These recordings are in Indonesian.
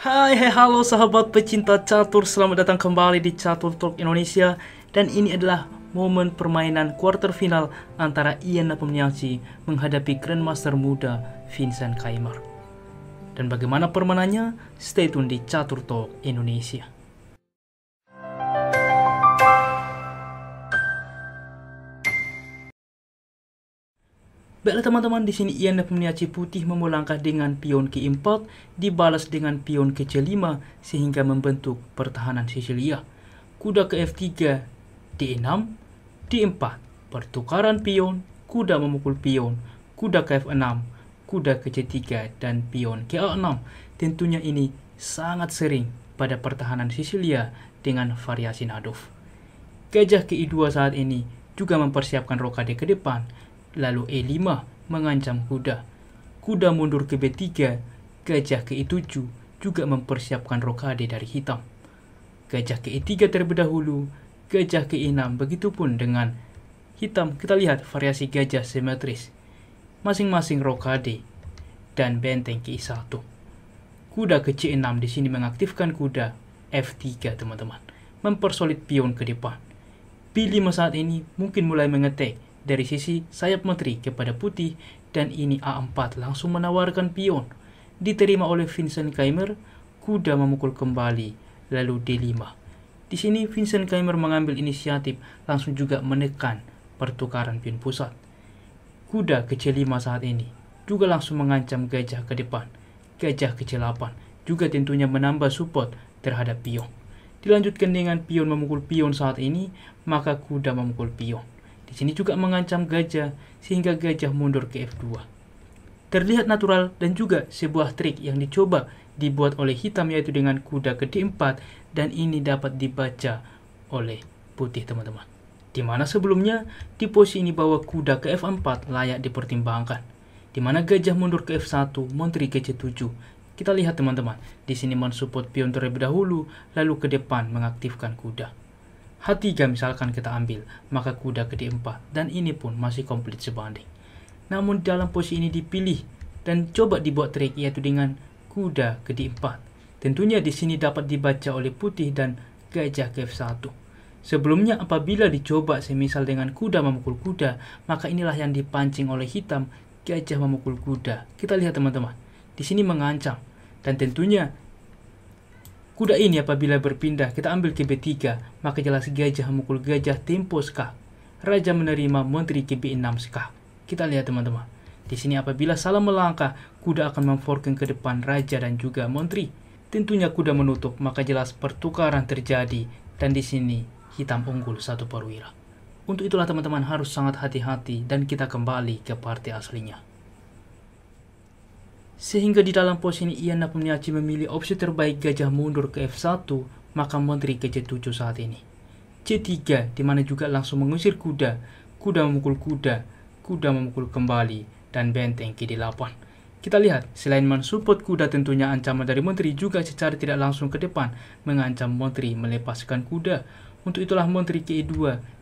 Hai, hai, halo sahabat pecinta catur, selamat datang kembali di Catur Talk Indonesia dan ini adalah momen permainan quarter final antara Ian Napomniachtchi menghadapi Grandmaster muda Vincent Kaimar. Dan bagaimana permainannya? Stay tune di Catur Talk Indonesia. Baiklah teman-teman, di sini Ian dan meniaci Putih memulangkah dengan pion ke-4 dibalas dengan pion ke C5 sehingga membentuk pertahanan Sicilia. Kuda ke F3, D6, D4, pertukaran pion, kuda memukul pion, kuda ke F6, kuda ke C3, dan pion ke A6. Tentunya ini sangat sering pada pertahanan Sicilia dengan variasi Nadov Gajah ke I2 saat ini juga mempersiapkan rokade ke depan lalu E5 mengancam kuda. Kuda mundur ke B3, gajah ke E7 juga mempersiapkan rokade dari hitam. Gajah ke E3 terlebih dahulu, gajah ke E6 begitu pun dengan hitam kita lihat variasi gajah simetris. Masing-masing rokade dan benteng ke e 1 Kuda ke C6 di sini mengaktifkan kuda F3 teman-teman. Mempersolid pion ke depan. B5 saat ini mungkin mulai mengetik dari sisi sayap menteri kepada putih dan ini A4 langsung menawarkan pion. Diterima oleh Vincent Kaimer, kuda memukul kembali, lalu D5. Di sini Vincent Kaimer mengambil inisiatif langsung juga menekan pertukaran pion pusat. Kuda ke C5 saat ini juga langsung mengancam gajah ke depan. Gajah ke C8 juga tentunya menambah support terhadap pion. Dilanjutkan dengan pion memukul pion saat ini, maka kuda memukul pion di sini juga mengancam gajah sehingga gajah mundur ke F2. Terlihat natural dan juga sebuah trik yang dicoba dibuat oleh hitam yaitu dengan kuda ke D4 dan ini dapat dibaca oleh putih teman-teman. Di mana sebelumnya di posisi ini bahwa kuda ke F4 layak dipertimbangkan. Di mana gajah mundur ke F1, menteri ke C7. Kita lihat teman-teman, di sini mensupport pion terlebih dahulu lalu ke depan mengaktifkan kuda. H3 misalkan kita ambil, maka kuda ke D4 dan ini pun masih komplit sebanding. Namun dalam posisi ini dipilih dan coba dibuat trik yaitu dengan kuda ke D4. Tentunya di sini dapat dibaca oleh putih dan gajah ke F1. Sebelumnya apabila dicoba semisal dengan kuda memukul kuda, maka inilah yang dipancing oleh hitam, gajah memukul kuda. Kita lihat teman-teman, di sini mengancam. Dan tentunya Kuda ini apabila berpindah, kita ambil ke 3 maka jelas gajah mukul gajah tempo sekah. Raja menerima menteri ke 6 sekah. Kita lihat teman-teman. Di sini apabila salah melangkah, kuda akan memforking ke depan raja dan juga menteri. Tentunya kuda menutup, maka jelas pertukaran terjadi. Dan di sini hitam unggul satu perwira. Untuk itulah teman-teman harus sangat hati-hati dan kita kembali ke partai aslinya. Sehingga di dalam pos ini Ian Nakumniachi memilih opsi terbaik gajah mundur ke F1, maka Menteri ke J7 saat ini. C3, di mana juga langsung mengusir kuda, kuda memukul kuda, kuda memukul kembali, dan benteng ke D8. Kita lihat, selain mensupport kuda tentunya ancaman dari Menteri juga secara tidak langsung ke depan mengancam Menteri melepaskan kuda. Untuk itulah Menteri ke E2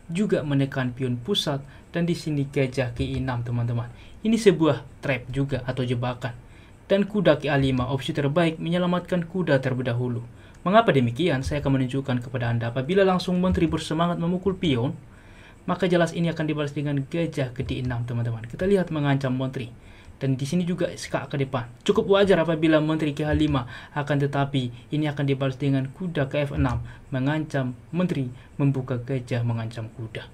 juga menekan pion pusat dan di sini gajah ke E6 teman-teman. Ini sebuah trap juga atau jebakan dan kuda a 5 opsi terbaik menyelamatkan kuda terlebih dahulu. Mengapa demikian? Saya akan menunjukkan kepada Anda apabila langsung menteri bersemangat memukul pion, maka jelas ini akan dibalas dengan gajah ke D6 teman-teman. Kita lihat mengancam menteri. Dan di sini juga skak ke depan. Cukup wajar apabila menteri ke H5 akan tetapi ini akan dibalas dengan kuda ke F6 mengancam menteri membuka gajah mengancam kuda.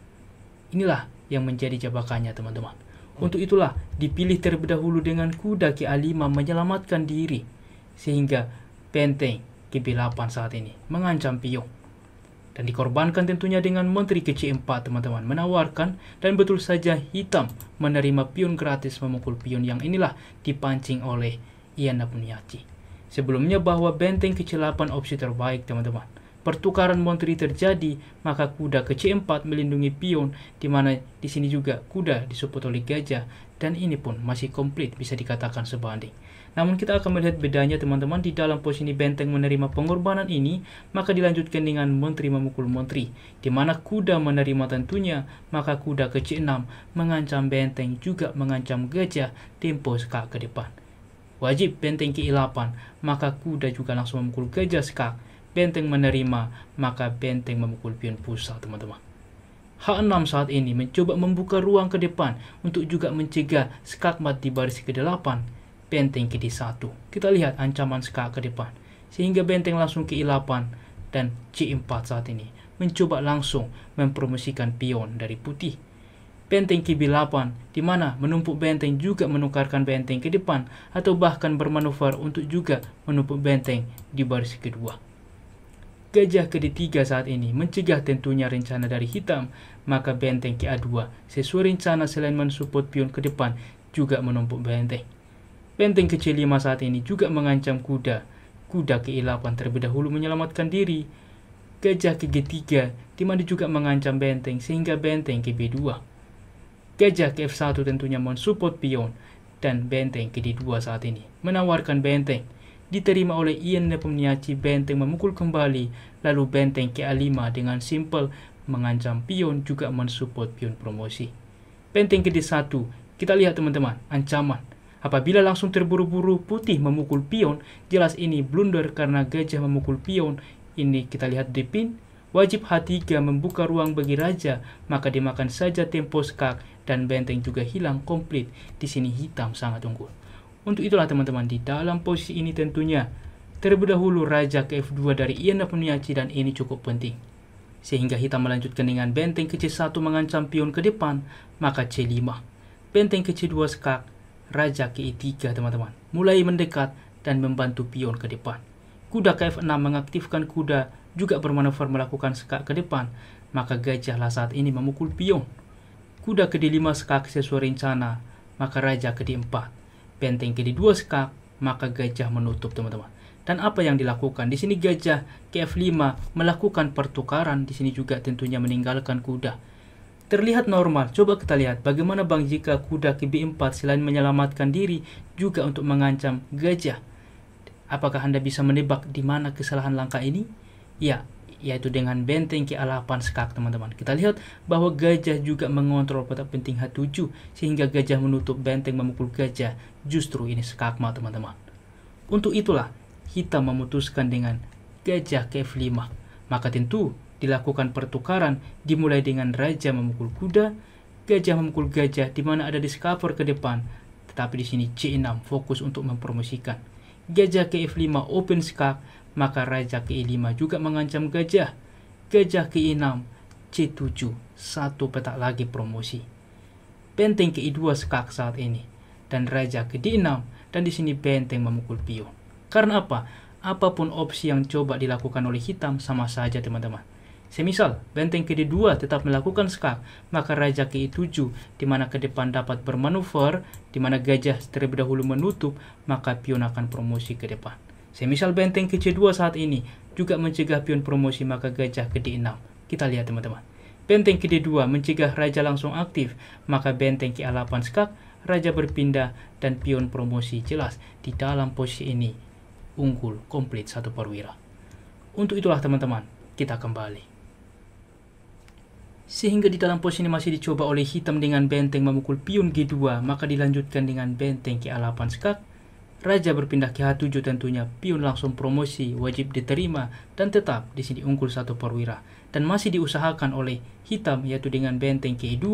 Inilah yang menjadi jabakannya teman-teman. Untuk itulah dipilih terlebih dahulu dengan kuda K5 menyelamatkan diri sehingga benteng K8 saat ini mengancam pion Dan dikorbankan tentunya dengan Menteri KC4 teman-teman menawarkan dan betul saja hitam menerima pion gratis memukul pion yang inilah dipancing oleh Ian Puniachi. Sebelumnya bahwa benteng kecelapan opsi terbaik teman-teman pertukaran monteri terjadi, maka kuda ke C4 melindungi pion, di mana di sini juga kuda disupport oleh gajah, dan ini pun masih komplit bisa dikatakan sebanding. Namun kita akan melihat bedanya teman-teman di dalam posisi benteng menerima pengorbanan ini, maka dilanjutkan dengan menteri memukul menteri, di mana kuda menerima tentunya, maka kuda ke C6 mengancam benteng juga mengancam gajah tempo sekarang ke depan. Wajib benteng ke 8 maka kuda juga langsung memukul gajah sekak benteng menerima, maka benteng memukul pion pusat teman-teman. H6 saat ini mencoba membuka ruang ke depan untuk juga mencegah skakmat di baris ke-8, benteng ke 1 Kita lihat ancaman skak ke depan, sehingga benteng langsung ke 8 dan C4 saat ini mencoba langsung mempromosikan pion dari putih. Benteng KB8, di mana menumpuk benteng juga menukarkan benteng ke depan atau bahkan bermanuver untuk juga menumpuk benteng di baris kedua. Gajah ke 3 saat ini mencegah tentunya rencana dari hitam, maka benteng ke 2 sesuai rencana selain mensupport pion ke depan juga menumpuk benteng. Benteng ke 5 saat ini juga mengancam kuda. Kuda ke-8 terlebih dahulu menyelamatkan diri. Gajah ke 3 di mana juga mengancam benteng sehingga benteng ke B2. Gajah ke F1 tentunya mensupport pion dan benteng ke D2 saat ini menawarkan benteng diterima oleh Ian dan Pemniachi benteng memukul kembali lalu benteng KA5 dengan simple mengancam pion juga mensupport pion promosi. Benteng ke D1, kita lihat teman-teman, ancaman. Apabila langsung terburu-buru putih memukul pion, jelas ini blunder karena gajah memukul pion. Ini kita lihat di pin, wajib H3 membuka ruang bagi raja, maka dimakan saja tempo skak dan benteng juga hilang komplit. Di sini hitam sangat unggul. Untuk itulah teman-teman, di dalam posisi ini tentunya, terlebih dahulu raja ke F2 dari Ianda Puniachi dan ini cukup penting. Sehingga hitam melanjutkan dengan benteng ke C1 mengancam pion ke depan, maka C5. Benteng ke C2 skak, raja ke E3 teman-teman, mulai mendekat dan membantu pion ke depan. Kuda ke F6 mengaktifkan kuda, juga bermanuver melakukan sekak ke depan, maka gajahlah saat ini memukul pion. Kuda ke D5 sekak sesuai rencana, maka raja ke D4 benteng kiri dua skak, maka gajah menutup teman-teman. Dan apa yang dilakukan? Di sini gajah kf5 melakukan pertukaran, di sini juga tentunya meninggalkan kuda. Terlihat normal, coba kita lihat bagaimana bang jika kuda ke b4 selain menyelamatkan diri, juga untuk mengancam gajah. Apakah Anda bisa menebak di mana kesalahan langkah ini? Ya, yaitu dengan benteng ke-8 skak teman-teman. Kita lihat bahwa gajah juga mengontrol kotak penting H7 sehingga gajah menutup benteng memukul gajah. Justru ini skakma teman-teman. Untuk itulah kita memutuskan dengan gajah ke F5. Maka tentu dilakukan pertukaran dimulai dengan raja memukul kuda, gajah memukul gajah di mana ada discover ke depan. Tetapi di sini C6 fokus untuk mempromosikan gajah ke F5 open skak, maka raja ke E5 juga mengancam gajah. Gajah ke E6, C7, satu petak lagi promosi. Benteng ke E2 skak saat ini, dan raja ke D6, dan di sini benteng memukul pion. Karena apa? Apapun opsi yang coba dilakukan oleh hitam sama saja teman-teman Semisal, benteng KD2 tetap melakukan skak, maka raja ke 7 di mana ke depan dapat bermanuver, di mana gajah terlebih dahulu menutup, maka pion akan promosi ke depan. Semisal benteng ke 2 saat ini juga mencegah pion promosi, maka gajah ke D6. Kita lihat teman-teman. Benteng ke 2 mencegah raja langsung aktif, maka benteng ke 8 skak, raja berpindah, dan pion promosi jelas di dalam posisi ini. Unggul komplit satu perwira. Untuk itulah teman-teman, kita kembali. Sehingga di dalam pos ini masih dicoba oleh hitam dengan benteng memukul pion G2, maka dilanjutkan dengan benteng ke A8 skak. Raja berpindah ke H7 tentunya, pion langsung promosi, wajib diterima, dan tetap di sini unggul satu perwira. Dan masih diusahakan oleh hitam yaitu dengan benteng ke E2,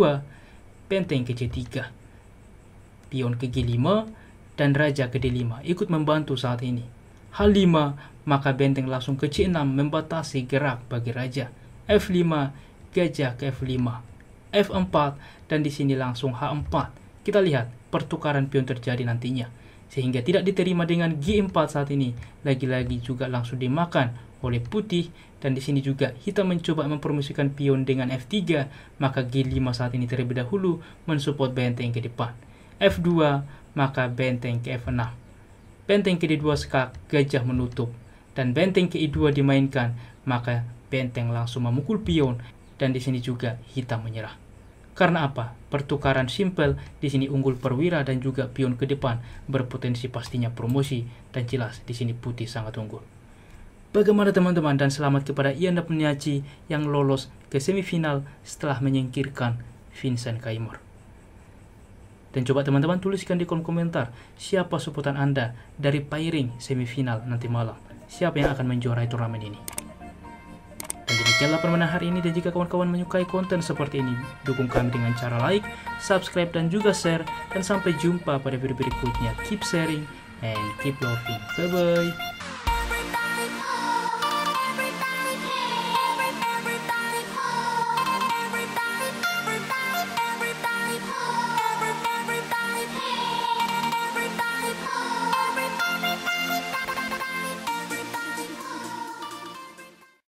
benteng ke C3, pion ke G5, dan raja ke D5 ikut membantu saat ini. H5, maka benteng langsung ke C6 membatasi gerak bagi raja. F5, gajah ke F5, F4, dan di sini langsung H4. Kita lihat pertukaran pion terjadi nantinya, sehingga tidak diterima dengan G4 saat ini, lagi-lagi juga langsung dimakan oleh putih, dan di sini juga hitam mencoba mempromosikan pion dengan F3, maka G5 saat ini terlebih dahulu mensupport benteng ke depan. F2, maka benteng ke F6. Benteng ke D2 skak, gajah menutup. Dan benteng ke I2 dimainkan, maka benteng langsung memukul pion dan di sini juga hitam menyerah. Karena apa? Pertukaran simpel di sini unggul perwira dan juga pion ke depan berpotensi pastinya promosi dan jelas di sini putih sangat unggul. Bagaimana teman-teman dan selamat kepada Ian Dapniaci yang lolos ke semifinal setelah menyingkirkan Vincent Kaimor. Dan coba teman-teman tuliskan di kolom komentar siapa supportan Anda dari pairing semifinal nanti malam. Siapa yang akan menjuarai turnamen ini? Pastilah permainan hari ini dan jika kawan-kawan menyukai konten seperti ini, dukung kami dengan cara like, subscribe, dan juga share. Dan sampai jumpa pada video berikutnya. Keep sharing and keep loving. Bye-bye.